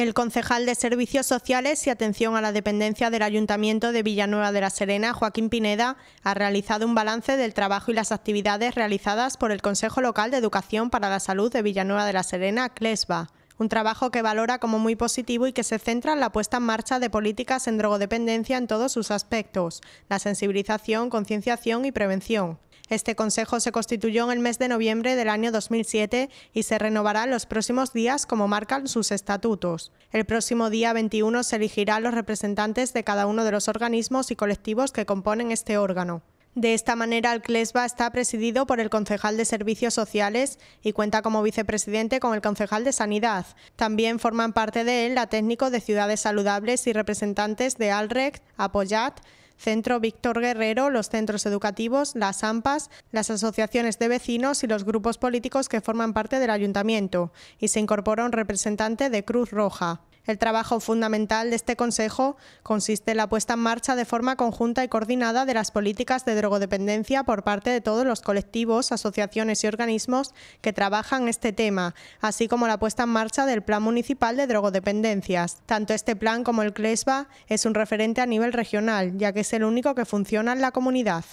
El concejal de Servicios Sociales y Atención a la Dependencia del Ayuntamiento de Villanueva de la Serena, Joaquín Pineda, ha realizado un balance del trabajo y las actividades realizadas por el Consejo Local de Educación para la Salud de Villanueva de la Serena, CLESBA. Un trabajo que valora como muy positivo y que se centra en la puesta en marcha de políticas en drogodependencia en todos sus aspectos, la sensibilización, concienciación y prevención. Este consejo se constituyó en el mes de noviembre del año 2007 y se renovará en los próximos días como marcan sus estatutos. El próximo día 21 se elegirán los representantes de cada uno de los organismos y colectivos que componen este órgano. De esta manera, el CLESBA está presidido por el concejal de Servicios Sociales y cuenta como vicepresidente con el concejal de Sanidad. También forman parte de él la técnico de Ciudades Saludables y representantes de ALREC, Apoyat, Centro Víctor Guerrero, los centros educativos, las AMPAs, las asociaciones de vecinos y los grupos políticos que forman parte del ayuntamiento, y se incorpora un representante de Cruz Roja. El trabajo fundamental de este Consejo consiste en la puesta en marcha de forma conjunta y coordinada de las políticas de drogodependencia por parte de todos los colectivos, asociaciones y organismos que trabajan este tema, así como la puesta en marcha del Plan Municipal de Drogodependencias. Tanto este plan como el CLESBA es un referente a nivel regional, ya que es el único que funciona en la comunidad.